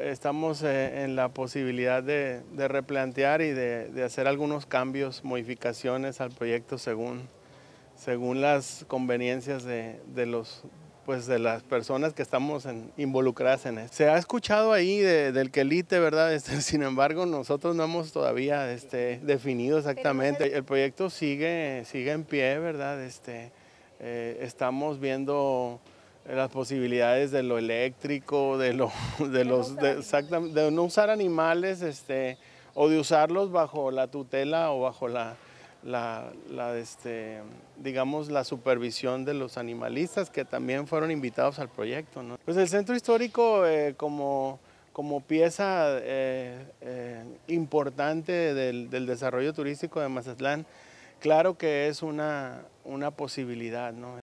Estamos eh, en la posibilidad de, replantear y de, hacer algunos cambios, modificaciones al proyecto según, según las conveniencias de, los, pues de las personas que estamos involucradas en esto. Se ha escuchado ahí del quelite, ¿verdad? Este, sin embargo, nosotros no hemos todavía este, definido exactamente. El proyecto sigue, sigue en pie, ¿verdad? Este, eh, estamos viendo eh, las posibilidades de lo eléctrico, de, lo, de los, de, no usar animales este, o de usarlos bajo la tutela o bajo la, la, este, digamos, la supervisión de los animalistas que también fueron invitados al proyecto. Pues el centro histórico eh, como, como pieza eh, importante del, desarrollo turístico de Mazatlán, claro que es una, una posibilidad. ¿no?